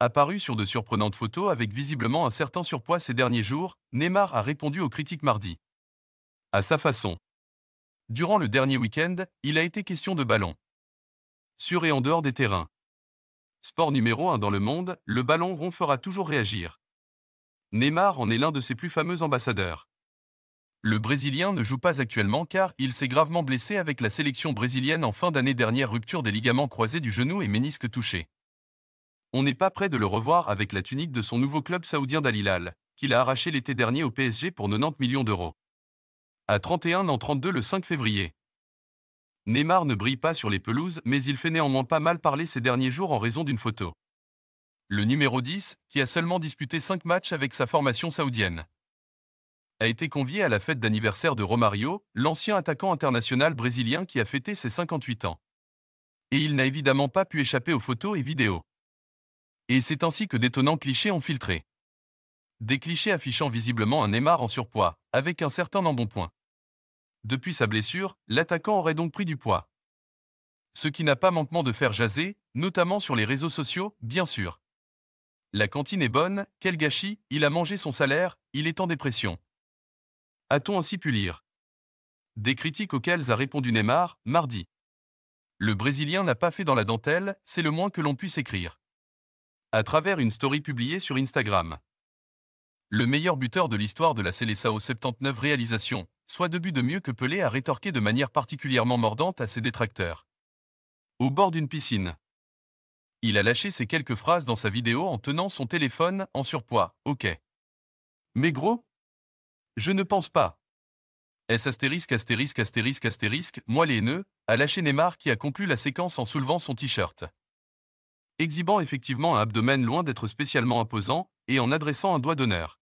Apparu sur de surprenantes photos avec visiblement un certain surpoids ces derniers jours, Neymar a répondu aux critiques mardi. À sa façon. Durant le dernier week-end, il a été question de ballon. Sur et en dehors des terrains. Sport numéro 1 dans le monde, le ballon rond fera toujours réagir. Neymar en est l'un de ses plus fameux ambassadeurs. Le Brésilien ne joue pas actuellement car il s'est gravement blessé avec la sélection brésilienne en fin d'année dernière rupture des ligaments croisés du genou et ménisque touché. On n'est pas près de le revoir avec la tunique de son nouveau club saoudien Dalilal, qu'il a arraché l'été dernier au PSG pour 90 millions d'euros. À 31 en 32 le 5 février. Neymar ne brille pas sur les pelouses, mais il fait néanmoins pas mal parler ces derniers jours en raison d'une photo. Le numéro 10, qui a seulement disputé 5 matchs avec sa formation saoudienne, a été convié à la fête d'anniversaire de Romario, l'ancien attaquant international brésilien qui a fêté ses 58 ans. Et il n'a évidemment pas pu échapper aux photos et vidéos. Et c'est ainsi que d'étonnants clichés ont filtré. Des clichés affichant visiblement un Neymar en surpoids, avec un certain embonpoint. Depuis sa blessure, l'attaquant aurait donc pris du poids. Ce qui n'a pas manquement de faire jaser, notamment sur les réseaux sociaux, bien sûr. La cantine est bonne, quel gâchis, il a mangé son salaire, il est en dépression. A-t-on ainsi pu lire Des critiques auxquelles a répondu Neymar, mardi. Le Brésilien n'a pas fait dans la dentelle, c'est le moins que l'on puisse écrire à travers une story publiée sur Instagram. Le meilleur buteur de l'histoire de la Célessa au 79 réalisation, soit deux buts de mieux que Pelé a rétorqué de manière particulièrement mordante à ses détracteurs. Au bord d'une piscine. Il a lâché ces quelques phrases dans sa vidéo en tenant son téléphone en surpoids, ok. Mais gros Je ne pense pas. S astérisque astérisque astérisque astérisque, moi les nœuds, a lâché Neymar qui a conclu la séquence en soulevant son t-shirt exhibant effectivement un abdomen loin d'être spécialement imposant, et en adressant un doigt d'honneur.